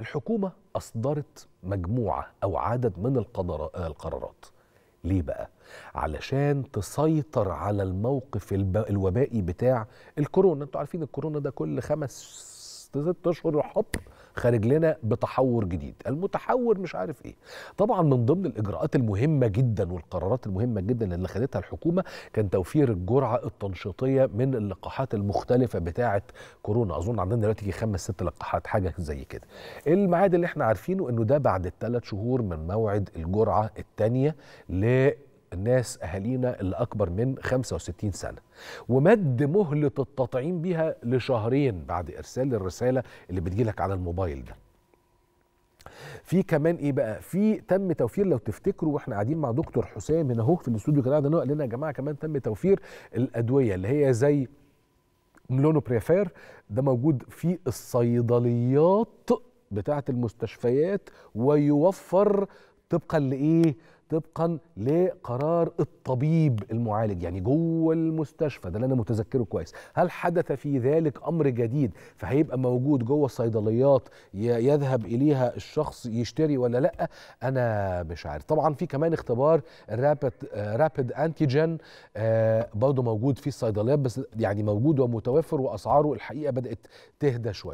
الحكومة أصدرت مجموعة أو عدد من القرارات ليه بقى؟ علشان تسيطر على الموقف الوبائي بتاع الكورونا انتوا عارفين الكورونا ده كل خمس ست اشهر حب خارج لنا بتحور جديد المتحور مش عارف ايه طبعا من ضمن الاجراءات المهمه جدا والقرارات المهمه جدا اللي خدتها الحكومه كان توفير الجرعه التنشيطيه من اللقاحات المختلفه بتاعه كورونا اظن عندنا دلوقتي خمس ست لقاحات حاجه زي كده الميعاد اللي احنا عارفينه انه ده بعد الثلاث شهور من موعد الجرعه الثانيه الناس اهالينا اللي اكبر من 65 سنه ومد مهله التطعيم بيها لشهرين بعد ارسال الرساله اللي بتجيلك على الموبايل ده في كمان ايه بقى في تم توفير لو تفتكروا واحنا قاعدين مع دكتور حسام هنا اهو في الاستوديو كان قاعد قال لنا يا جماعه كمان تم توفير الادويه اللي هي زي ملونوبريفير ده موجود في الصيدليات بتاعه المستشفيات ويوفر طبقا لايه طبقا لقرار الطبيب المعالج يعني جوه المستشفى ده اللي انا متذكره كويس هل حدث في ذلك امر جديد فهيبقى موجود جوه الصيدليات يذهب اليها الشخص يشتري ولا لا انا مش عارف طبعا في كمان اختبار الرابد رابيد انتيجن برضه موجود في الصيدليات بس يعني موجود ومتوفر واسعاره الحقيقه بدات تهدى شويه